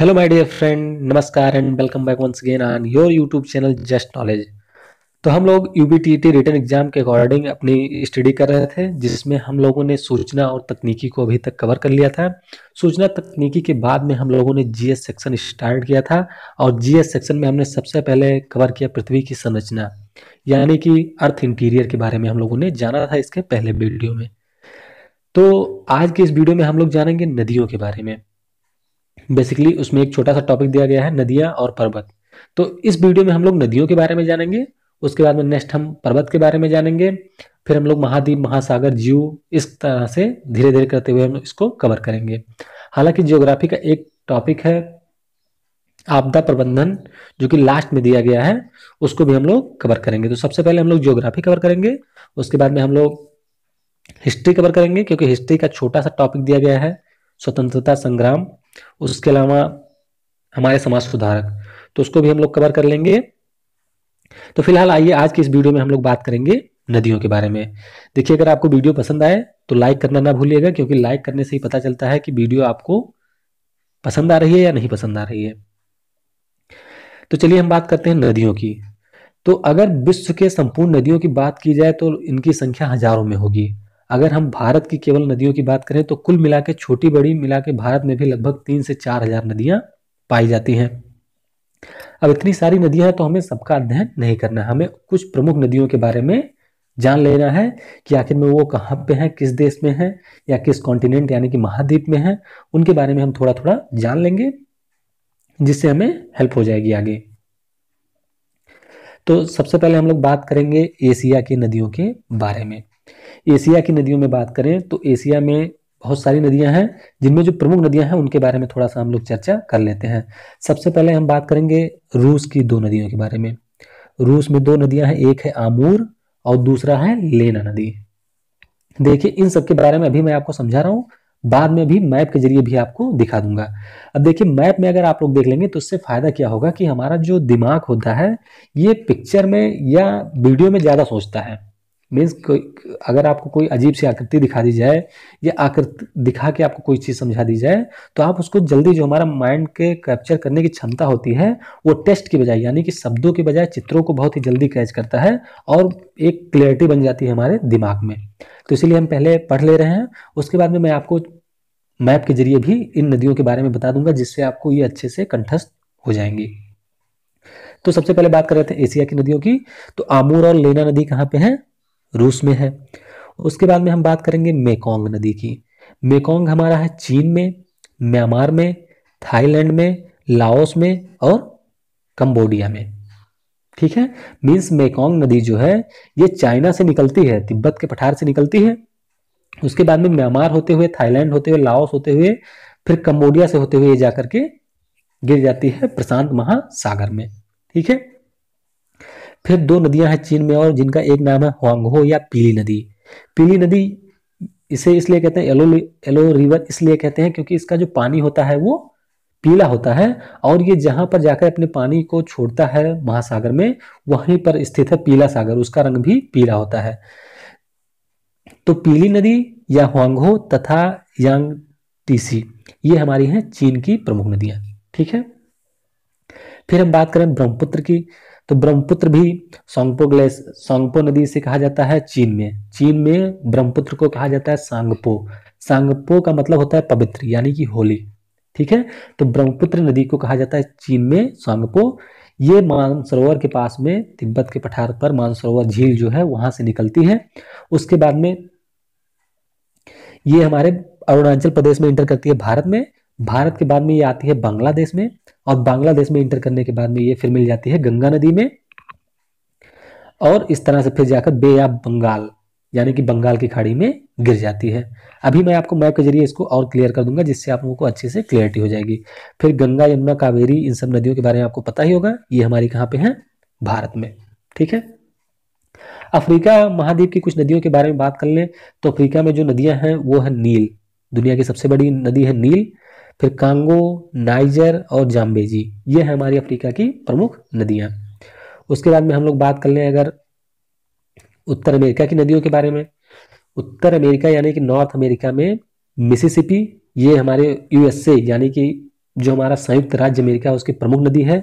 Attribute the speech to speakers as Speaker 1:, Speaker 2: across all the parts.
Speaker 1: hello my dear friend नमस्कार and welcome back once again on your YouTube channel just knowledge तो हम लोग U B T return exam के according अपनी study कर रहे थे जिसमें हम लोगों ने सूचना और तकनीकी को अभी तक कवर कर लिया था सूचना तकनीकी के बाद में हम लोगों ने जीएस सेक्शन स्टार्ट किया था और जीएस सेक्शन में हमने सबसे पहले कवर किया पृथ्वी की संरचना यानी कि अर्थ इंटीरियर के बारे में हम लोगों ने जाना था इसके पहले वीडियो में तो आज के इस वीडियो में हम लोग जानेंगे नदियों के बारे में बेसिकली उसमें एक छोटा सा टॉपिक दिया गया है नदियां और पर्वत तो इस वीडियो में हम लोग नदियों के बारे में जानेंगे उसके बाद में नेक्स्ट हम पर्वत के बारे में जानेंगे फिर हम लोग महाद्वीप महासागर जीव इस तरह से धीरे धीरे करते हुए हम इसको कवर करेंगे हालांकि जियोग्राफी का एक टॉपिक है आपदा प्रबंधन जो कि लास्ट में दिया गया है उसको भी हम लोग कवर करेंगे तो सबसे पहले हम लोग जियोग्राफी कवर करेंगे उसके बाद में हम लोग हिस्ट्री कवर करेंगे क्योंकि हिस्ट्री का छोटा सा टॉपिक दिया गया है स्वतंत्रता संग्राम उसके अलावा हमारे समाज सुधारक तो उसको भी हम लोग कवर कर लेंगे तो फिलहाल आइए आज की इस वीडियो में हम लोग बात करेंगे नदियों के बारे में देखिए अगर आपको वीडियो पसंद आए तो लाइक करना ना भूलिएगा क्योंकि लाइक करने से ही पता चलता है कि वीडियो आपको पसंद आ रही है या नहीं पसंद आ रही है तो चलिए हम बात करते हैं नदियों की तो अगर विश्व के संपूर्ण नदियों की बात की जाए तो इनकी संख्या हजारों में होगी अगर हम भारत की केवल नदियों की बात करें तो कुल मिला के छोटी बड़ी मिला के भारत में भी लगभग तीन से चार हजार नदियां पाई जाती हैं अब इतनी सारी नदियां हैं तो हमें सबका अध्ययन नहीं करना है हमें कुछ प्रमुख नदियों के बारे में जान लेना है कि आखिर में वो कहाँ पे हैं किस देश में हैं या किस कॉन्टिनेंट यानी कि महाद्वीप में हैं उनके बारे में हम थोड़ा थोड़ा जान लेंगे जिससे हमें हेल्प हो जाएगी आगे तो सबसे पहले हम लोग बात करेंगे एशिया की नदियों के बारे में एशिया की नदियों में बात करें तो एशिया में बहुत सारी नदियां हैं जिनमें जो प्रमुख नदियां हैं उनके बारे में थोड़ा सा हम लोग चर्चा कर लेते हैं सबसे पहले हम बात करेंगे रूस की दो नदियों के बारे में रूस में दो नदियां हैं एक है आमूर और दूसरा है लेना नदी देखिए इन सबके बारे में अभी मैं आपको समझा रहा हूँ बाद में भी मैप के जरिए भी आपको दिखा दूंगा अब देखिए मैप में अगर आप लोग देख लेंगे तो उससे फायदा क्या होगा कि हमारा जो दिमाग होता है ये पिक्चर में या वीडियो में ज़्यादा सोचता है मीन्स अगर आपको कोई अजीब सी आकृति दिखा दी जाए या आकृति दिखा के आपको कोई चीज़ समझा दी जाए तो आप उसको जल्दी जो हमारा माइंड के कैप्चर करने की क्षमता होती है वो टेस्ट के बजाय यानी कि शब्दों के बजाय चित्रों को बहुत ही जल्दी कैच करता है और एक क्लियरिटी बन जाती है हमारे दिमाग में तो इसीलिए हम पहले पढ़ ले रहे हैं उसके बाद में मैं आपको मैप के जरिए भी इन नदियों के बारे में बता दूंगा जिससे आपको ये अच्छे से कंठस्थ हो जाएंगी तो सबसे पहले बात कर रहे थे एशिया की नदियों की तो आमूर और लेना नदी कहाँ पे है रूस में है उसके बाद में हम बात करेंगे मेकोंग नदी की मेकोंग हमारा है चीन में म्यांमार में थाईलैंड में लाओस में और कंबोडिया में ठीक है मीन्स मेकोंग नदी जो है ये चाइना से निकलती है तिब्बत के पठार से निकलती है उसके बाद में म्यांमार होते हुए थाईलैंड होते हुए लाओस होते हुए फिर कंबोडिया से होते हुए ये जाकर के गिर जाती है प्रशांत महासागर में ठीक है फिर दो नदियां हैं चीन में और जिनका एक नाम है हुआंगहो या पीली नदी पीली नदी इसे इसलिए कहते हैं येलो येलो रिवर इसलिए कहते हैं क्योंकि इसका जो पानी होता है वो पीला होता है और ये जहां पर जाकर अपने पानी को छोड़ता है महासागर में वहीं पर स्थित है पीला सागर उसका रंग भी पीला होता है तो पीली नदी या हुआंगहो तथा यांग टीसी ये हमारी है चीन की प्रमुख नदियां ठीक है फिर हम बात करें ब्रह्मपुत्र की तो ब्रह्मपुत्र भी सांगपो ग्लेश सांगपो नदी से कहा जाता है चीन में चीन में ब्रह्मपुत्र को कहा जाता है सांगपो सांगपो का मतलब होता है पवित्र यानी कि होली ठीक है तो ब्रह्मपुत्र नदी को कहा जाता है चीन में सांगपो ये मानसरोवर के पास में तिब्बत के पठार पर मानसरोवर झील जो है वहां से निकलती है उसके बाद में ये हमारे अरुणाचल प्रदेश में इंटर करती है भारत में भारत के बाद में ये आती है बांग्लादेश में और बांग्लादेश में इंटर करने के बाद में ये फिर मिल जाती है गंगा नदी में और इस तरह से फिर जाकर बे ऑफ बंगाल यानी कि बंगाल की खाड़ी में गिर जाती है अभी मैं आपको मैप के जरिए इसको और क्लियर कर दूंगा जिससे आप लोगों को अच्छे से क्लियरिटी हो जाएगी फिर गंगा यमुना कावेरी इन सब नदियों के बारे में आपको पता ही होगा ये हमारी कहाँ पे है भारत में ठीक है अफ्रीका महाद्वीप की कुछ नदियों के बारे में बात कर लें तो अफ्रीका में जो नदियां हैं वो है नील दुनिया की सबसे बड़ी नदी है नील फिर कांगो नाइजर और जाम्बेजी ये है हमारी अफ्रीका की प्रमुख नदियाँ उसके बाद में हम लोग बात कर लें अगर उत्तर अमेरिका की नदियों के बारे में उत्तर अमेरिका यानी कि नॉर्थ अमेरिका में मिसिसिपी ये हमारे यूएसए यानी कि जो हमारा संयुक्त राज्य अमेरिका है उसकी प्रमुख नदी है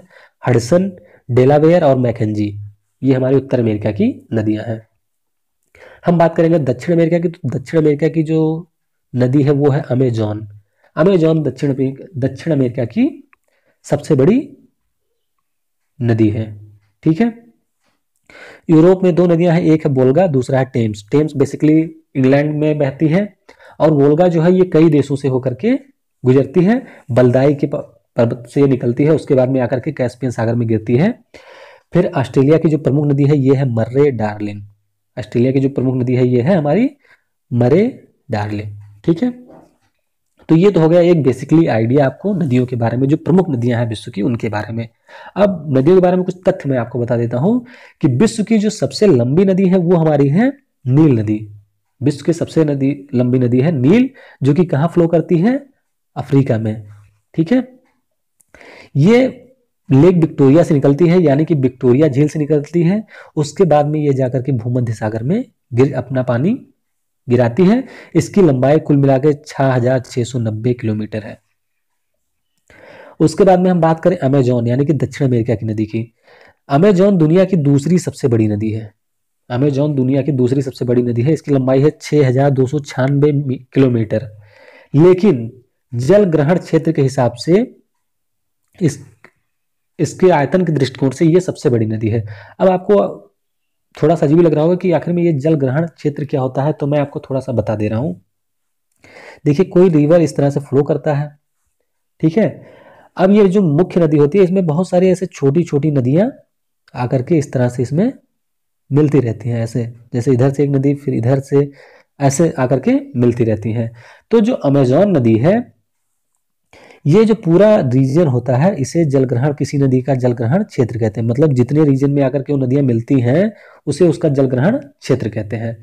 Speaker 1: हडसन डेलावेयर और मैकेजी ये हमारी उत्तर अमेरिका की नदियां हैं हम बात करेंगे दक्षिण अमेरिका की तो दक्षिण अमेरिका की जो नदी है वो है अमेजॉन अमेजॉन दक्षिण दक्षिण अमेरिका की सबसे बड़ी नदी है ठीक है यूरोप में दो नदियां हैं एक है बोलगा दूसरा है टेम्स टेम्स बेसिकली इंग्लैंड में बहती है और बोलगा जो है ये कई देशों से होकर के गुजरती है बलदाई के पर्वत से निकलती है उसके बाद में आकर के कैस्पियन सागर में गिरती है फिर ऑस्ट्रेलिया की जो प्रमुख नदी है ये है मर्रे डार्लिन ऑस्ट्रेलिया की जो प्रमुख नदी है ये है हमारी मरे डार्लिन ठीक है तो ये तो हो गया एक बेसिकली आइडिया आपको नदियों के बारे में जो प्रमुख नदियां हैं विश्व की उनके बारे में अब नदियों के बारे में कुछ तथ्य मैं आपको बता देता हूं कि विश्व की जो सबसे लंबी नदी है वो हमारी है नील नदी विश्व की सबसे नदी लंबी नदी है नील जो कि कहाँ फ्लो करती है अफ्रीका में ठीक है ये लेक विक्टोरिया से निकलती है यानी कि विक्टोरिया झील से निकलती है उसके बाद में ये जाकर के भूमध्य सागर में गिर अपना पानी गिराती है इसकी लंबाई कुल मिलाकर छः किलोमीटर है उसके बाद में हम बात करें अमेजोन यानी कि दक्षिण अमेरिका की नदी की अमेजॉन दुनिया की दूसरी सबसे बड़ी नदी है अमेजॉन दुनिया की दूसरी सबसे बड़ी नदी है इसकी लंबाई है छियानबे किलोमीटर लेकिन जल ग्रहण क्षेत्र के हिसाब से इस इसके आयतन के दृष्टिकोण से यह सबसे बड़ी नदी है अब आपको थोड़ा सा अजीब लग रहा होगा कि आखिर में ये जल ग्रहण क्षेत्र क्या होता है तो मैं आपको थोड़ा सा बता दे रहा हूँ देखिए कोई रिवर इस तरह से फ्लो करता है ठीक है अब ये जो मुख्य नदी होती है इसमें बहुत सारी ऐसे छोटी छोटी नदियाँ आकर के इस तरह से इसमें मिलती रहती हैं ऐसे जैसे इधर से एक नदी फिर इधर से ऐसे आकर के मिलती रहती हैं तो जो अमेजोन नदी है ये जो पूरा रीजन होता है इसे जल ग्रहण किसी नदी का जल ग्रहण क्षेत्र कहते हैं मतलब जितने रीजन में आकर के वो नदियां मिलती हैं उसे उसका जल ग्रहण क्षेत्र कहते हैं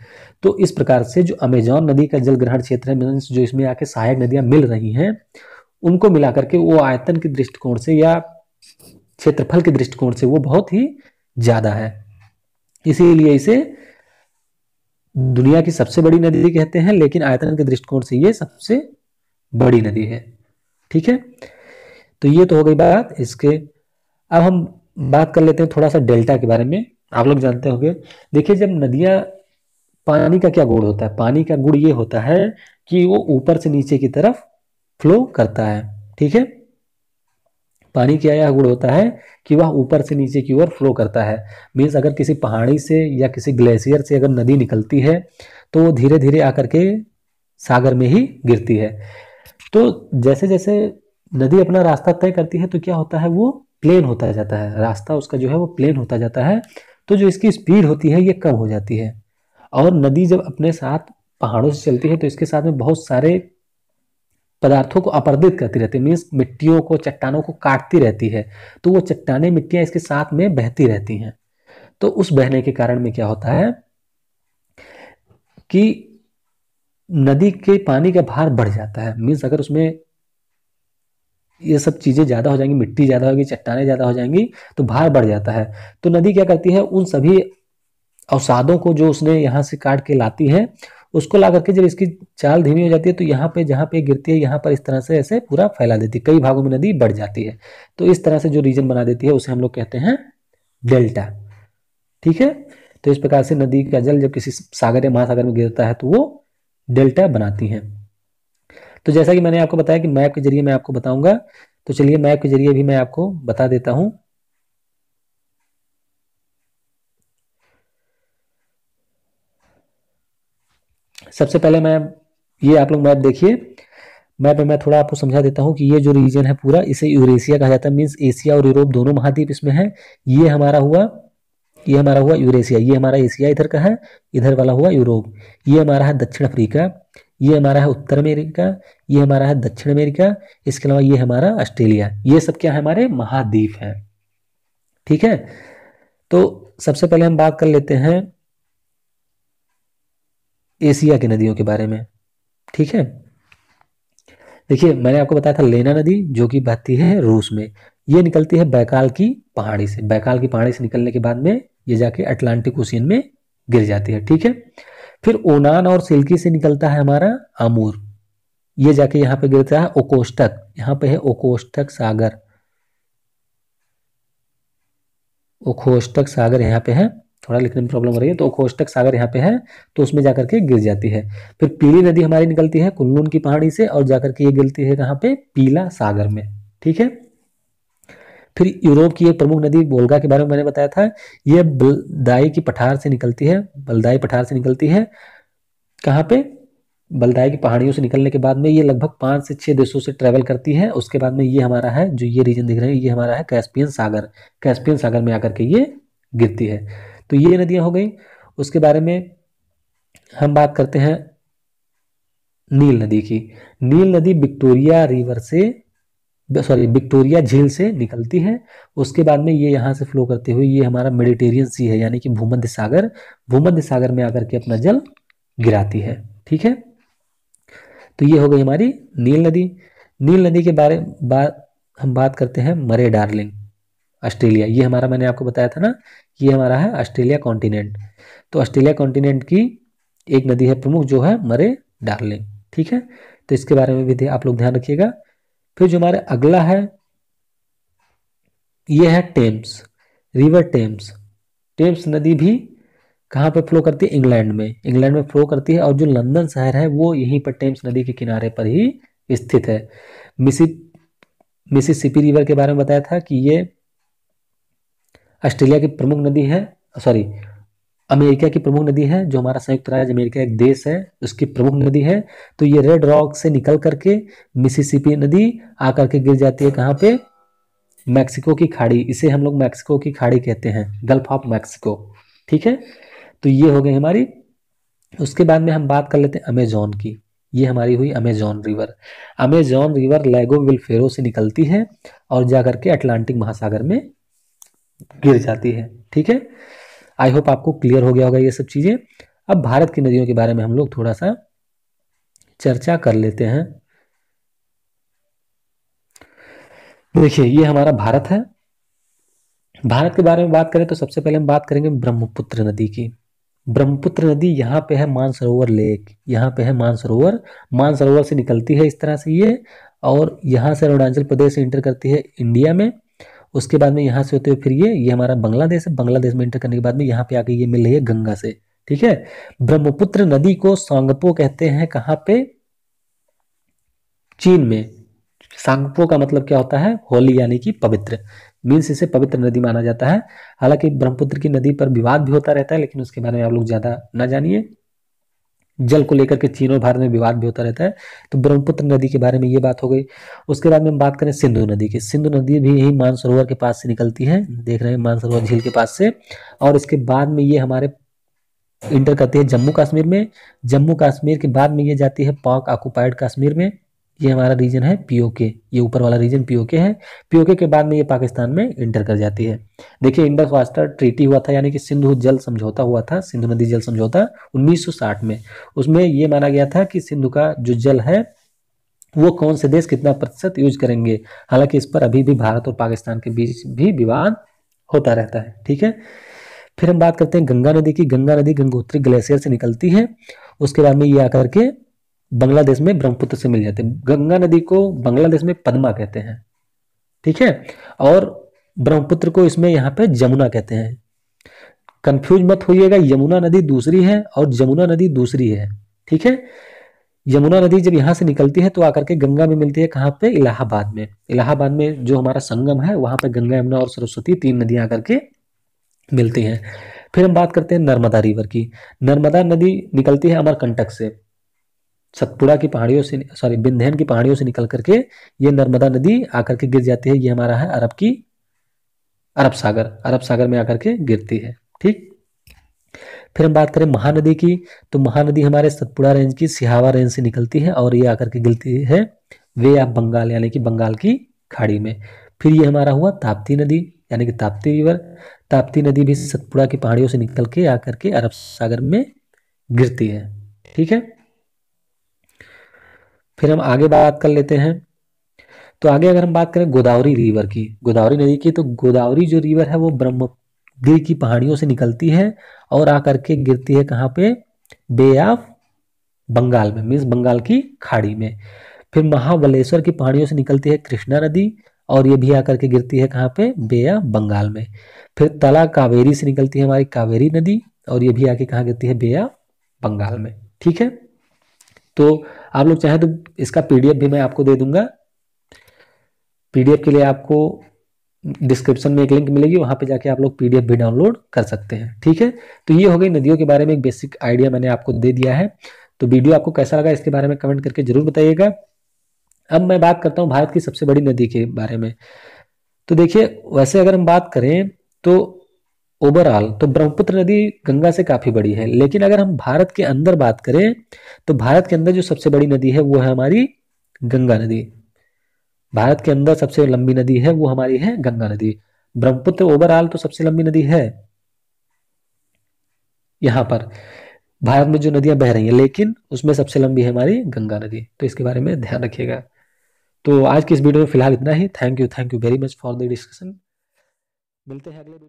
Speaker 1: तो इस प्रकार से जो अमेजॉन नदी का जल ग्रहण क्षेत्र है मीन जो इसमें आके सहायक नदियां मिल रही हैं उनको मिला करके वो आयतन के दृष्टिकोण से या क्षेत्रफल के दृष्टिकोण से वो बहुत ही ज़्यादा है इसीलिए इसे दुनिया की सबसे बड़ी नदी कहते हैं लेकिन आयतन के दृष्टिकोण से ये सबसे बड़ी नदी है ठीक है तो ये तो हो गई बात इसके अब हम बात कर लेते हैं थोड़ा सा डेल्टा के बारे में आप लोग जानते होंगे देखिए जब नदियां पानी का क्या गुण होता है पानी का गुण ये होता है कि वो ऊपर से नीचे की तरफ फ्लो करता है ठीक है पानी क्या यह गुण होता है कि वह ऊपर से नीचे की ओर फ्लो करता है मीन्स अगर किसी पहाड़ी से या किसी ग्लेशियर से अगर नदी निकलती है तो वो धीरे धीरे आकर के सागर में ही गिरती है तो जैसे जैसे नदी अपना रास्ता तय करती है तो क्या होता है वो प्लेन होता जाता है रास्ता उसका जो है वो प्लेन होता जाता है तो जो इसकी स्पीड होती है ये कम हो जाती है और नदी जब अपने साथ पहाड़ों से चलती है तो इसके साथ में बहुत सारे पदार्थों को अपर्दित करती रहती है मीन्स मिट्टियों को चट्टानों को काटती रहती है तो वो चट्टाने मिट्टियाँ इसके साथ में बहती रहती हैं तो उस बहने के कारण में क्या होता है कि नदी के पानी का भार बढ़ जाता है मीन्स अगर उसमें ये सब चीज़ें ज़्यादा हो जाएंगी मिट्टी ज़्यादा होगी चट्टाने ज़्यादा हो जाएंगी तो भार बढ़ जाता है तो नदी क्या करती है उन सभी अवसादों को जो उसने यहाँ से काट के लाती है उसको ला करके जब इसकी चाल धीमी हो जाती है तो यहाँ पे जहाँ पे गिरती है यहाँ पर इस तरह से ऐसे पूरा फैला देती है कई भागों में नदी बढ़ जाती है तो इस तरह से जो रीजन बना देती है उसे हम लोग कहते हैं डेल्टा ठीक है तो इस प्रकार से नदी का जल जब किसी सागर या महासागर में गिरता है तो वो डेल्टा बनाती हैं तो जैसा कि मैंने आपको बताया कि मैप के जरिए मैं आपको बताऊंगा तो चलिए मैप के जरिए भी मैं आपको बता देता हूं सबसे पहले मैं ये आप लोग मैप देखिए मैप में मैं थोड़ा आपको समझा देता हूँ कि ये जो रीजन है पूरा इसे यूरेशिया कहा जाता है मीन्स एशिया और यूरोप दोनों महाद्वीप इसमें है ये हमारा हुआ ये हमारा हुआ यूरेशिया ये हमारा एशिया इधर का है इधर वाला हुआ यूरोप ये हमारा है दक्षिण अफ्रीका ये हमारा है उत्तर अमेरिका ये हमारा है दक्षिण अमेरिका इसके अलावा ये हमारा ऑस्ट्रेलिया ये सब क्या है हमारे महाद्वीप हैं ठीक है तो सबसे पहले हम बात कर लेते हैं एशिया की नदियों के बारे में ठीक है देखिए मैंने आपको बताया था लेना नदी जो कि बहती है रूस में ये निकलती है बैकाल की पहाड़ी से बैकाल की पहाड़ी से निकलने के बाद में ये जाके अटलांटिक ओशियन में गिर जाती है ठीक है फिर ओनान और सिल्की से निकलता है हमारा आमूर ये जाके यहाँ पे गिरता है ओकोष्टक यहाँ पे है ओकोष्टक सागर ओखोष्टक सागर यहाँ पे है थोड़ा लिखने में प्रॉब्लम हो रही है तो कोष्टक सागर यहाँ पे है तो उसमें जाकर के गिर जाती है फिर पीली नदी हमारी निकलती है कुल्लून की पहाड़ी से और जाकर के ये गिरती है कहाँ पे पीला सागर में ठीक है फिर यूरोप की एक प्रमुख नदी बोलगा के बारे में मैंने बताया था ये बलदाई की पठार से निकलती है बलदाई पठार से निकलती है कहाँ पे बलदाई की पहाड़ियों से निकलने के बाद में ये लगभग पांच से छह देशों से ट्रेवल करती है उसके बाद में ये हमारा है जो ये रीजन दिख रहे हैं ये हमारा है कैस्पियन सागर कैस्पियन सागर में आकर के ये गिरती है तो ये नदियाँ हो गई उसके बारे में हम बात करते हैं नील नदी की नील नदी विक्टोरिया रिवर से सॉरी विक्टोरिया झील से निकलती है उसके बाद में ये यहाँ से फ्लो करते हुए ये हमारा मेडिटेरियन सी है यानी कि भूमध्य सागर भूमध्य सागर में आकर के अपना जल गिराती है ठीक है तो ये हो गई हमारी नील नदी नील नदी के बारे बा, हम बात करते हैं मरे डार्लिंग ऑस्ट्रेलिया ये हमारा मैंने आपको बताया था ना ये हमारा है ऑस्ट्रेलिया कॉन्टिनेंट तो ऑस्ट्रेलिया कॉन्टिनेंट की एक नदी है प्रमुख जो है मरे डार्लिंग ठीक है तो इसके बारे में भी आप लोग ध्यान रखिएगा फिर जो हमारा अगला है ये है टेम्स रिवर टेम्स टेम्स नदी भी कहाँ पर फ्लो करती है इंग्लैंड में इंग्लैंड में फ्लो करती है और जो लंदन शहर है वो यहीं पर टेम्स नदी के किनारे पर ही स्थित है मिसी मिसिसिपी रिवर के बारे में बताया था कि ये ऑस्ट्रेलिया की प्रमुख नदी है सॉरी अमेरिका की प्रमुख नदी है जो हमारा संयुक्त राज्य अमेरिका एक देश है उसकी प्रमुख नदी है तो ये रेड रॉक से निकल करके मिसिसिपी नदी आकर के गिर जाती है कहाँ पे मैक्सिको की खाड़ी इसे हम लोग मैक्सिको की खाड़ी कहते हैं गल्फ ऑफ मैक्सिको ठीक है तो ये हो गई हमारी उसके बाद में हम बात कर लेते हैं अमेजोन की ये हमारी हुई अमेजॉन रिवर अमेजॉन रिवर लेगो विलफेरो से निकलती है और जाकर के अटलांटिक महासागर में गिर जाती है ठीक है आई होप आपको क्लियर हो गया होगा ये सब चीज़ें अब भारत की नदियों के बारे में हम लोग थोड़ा सा चर्चा कर लेते हैं देखिए ये हमारा भारत है भारत के बारे में बात करें तो सबसे पहले हम बात करेंगे ब्रह्मपुत्र नदी की ब्रह्मपुत्र नदी यहाँ पे है मानसरोवर लेक यहाँ पे है मानसरोवर मानसरोवर से निकलती है इस तरह से ये और यहाँ से अरुणाचल प्रदेश से इंटर करती है इंडिया में उसके बाद में यहाँ से होते हुए फिर ये ये हमारा बांग्लादेश है बांग्लादेश में इंटर करने के बाद में यहाँ पे आके ये मिल रही है गंगा से ठीक है ब्रह्मपुत्र नदी को सांगपो कहते हैं कहाँ पे चीन में सांगपो का मतलब क्या होता है होली यानी कि पवित्र मीन्स इसे पवित्र नदी माना जाता है हालांकि ब्रह्मपुत्र की नदी पर विवाद भी होता रहता है लेकिन उसके बारे में आप लोग ज्यादा ना जानिए जल को लेकर के चीन और भारत में विवाद भी होता रहता है तो ब्रह्मपुत्र नदी के बारे में ये बात हो गई उसके बाद में हम बात करें सिंधु नदी की सिंधु नदी भी यही मानसरोवर के पास से निकलती है देख रहे हैं मानसरोवर झील के पास से और इसके बाद में ये हमारे इंटर करती है जम्मू कश्मीर में जम्मू कश्मीर के बाद में ये जाती है पाक ऑक्युपाइड कश्मीर में ये हमारा रीजन है पीओके ये ऊपर वाला रीजन पीओके है पीओके के बाद में ये पाकिस्तान में इंटर कर जाती है देखिए इंडस वास्टर ट्रीटी हुआ था यानी कि सिंधु जल समझौता हुआ था सिंधु नदी जल समझौता 1960 में उसमें ये माना गया था कि सिंधु का जो जल है वो कौन से देश कितना प्रतिशत यूज करेंगे हालांकि इस पर अभी भी भारत और पाकिस्तान के बीच भी विवाद होता रहता है ठीक है फिर हम बात करते हैं गंगा नदी की गंगा नदी गंगोत्री ग्लेशियर से निकलती है उसके बाद में ये आकर के बांग्लादेश में ब्रह्मपुत्र से मिल जाते हैं गंगा नदी को बांग्लादेश में पद्मा कहते हैं ठीक है और ब्रह्मपुत्र को इसमें यहाँ पे जमुना कहते हैं कंफ्यूज मत होइएगा यमुना नदी दूसरी है और जमुना नदी दूसरी है ठीक है यमुना नदी जब यहाँ से निकलती है तो आकर के गंगा में मिलती है कहाँ पे इलाहाबाद में इलाहाबाद में जो हमारा संगम है वहां पे गंगा यमुना और सरस्वती तीन नदियाँ आकर के मिलती हैं फिर हम बात करते हैं नर्मदा रिवर की नर्मदा नदी निकलती है अमरकंटक से सतपुड़ा की पहाड़ियों से सॉरी बिंध्यन की पहाड़ियों से निकल करके ये नर्मदा नदी आकर के गिर जाती है ये हमारा है अरब की अरब सागर अरब सागर में आकर के गिरती है ठीक फिर हम बात करें महानदी की तो महानदी हमारे सतपुड़ा रेंज की सिहावा रेंज से निकलती है और ये आकर के गिरती है वे आप बंगाल यानी कि बंगाल की खाड़ी में फिर ये हमारा हुआ ताप्ती नदी यानी कि ताप्ती रिवर ताप्ती नदी भी सतपुड़ा की पहाड़ियों से निकल के आकर के अरब सागर में गिरती है ठीक है फिर हम आगे बात कर लेते हैं तो आगे अगर हम बात करें गोदावरी रिवर की गोदावरी नदी की तो गोदावरी जो रिवर है वो ब्रह्मगिरी की पहाड़ियों से निकलती है और आकर के गिरती है कहाँ पे बे ऑफ बंगाल में मीन्स बंगाल की खाड़ी में फिर महाबलेश्वर की पहाड़ियों से निकलती है कृष्णा नदी और ये भी आकर के गिरती है कहाँ पे बे ऑफ बंगाल में फिर तला कावेरी से निकलती है हमारी कावेरी नदी और ये भी आके कहाँ गिरती है बे ऑफ बंगाल में ठीक है तो आप लोग चाहें तो इसका पीडीएफ भी मैं आपको दे दूंगा पीडीएफ के लिए आपको डिस्क्रिप्शन में एक लिंक मिलेगी वहां पे जाके आप लोग पीडीएफ भी डाउनलोड कर सकते हैं ठीक है तो ये हो गई नदियों के बारे में एक बेसिक आइडिया मैंने आपको दे दिया है तो वीडियो आपको कैसा लगा इसके बारे में कमेंट करके जरूर बताइएगा अब मैं बात करता हूँ भारत की सबसे बड़ी नदी के बारे में तो देखिए वैसे अगर हम बात करें तो ओवरऑल तो ब्रह्मपुत्र नदी गंगा से काफी बड़ी है लेकिन अगर हम भारत के अंदर बात करें तो भारत के अंदर जो सबसे बड़ी नदी है वो है हमारी गंगा नदी भारत के अंदर सबसे लंबी नदी है वो हमारी है गंगा नदी ब्रह्मपुत्र ओवरऑल तो सबसे लंबी नदी है यहां पर भारत में जो नदियां बह रही हैं लेकिन उसमें सबसे लंबी है हमारी गंगा नदी तो इसके बारे में ध्यान रखिएगा तो आज की इस वीडियो में फिलहाल इतना ही thank you thank you very much for the discussion मिलते हैं अगले वीडियो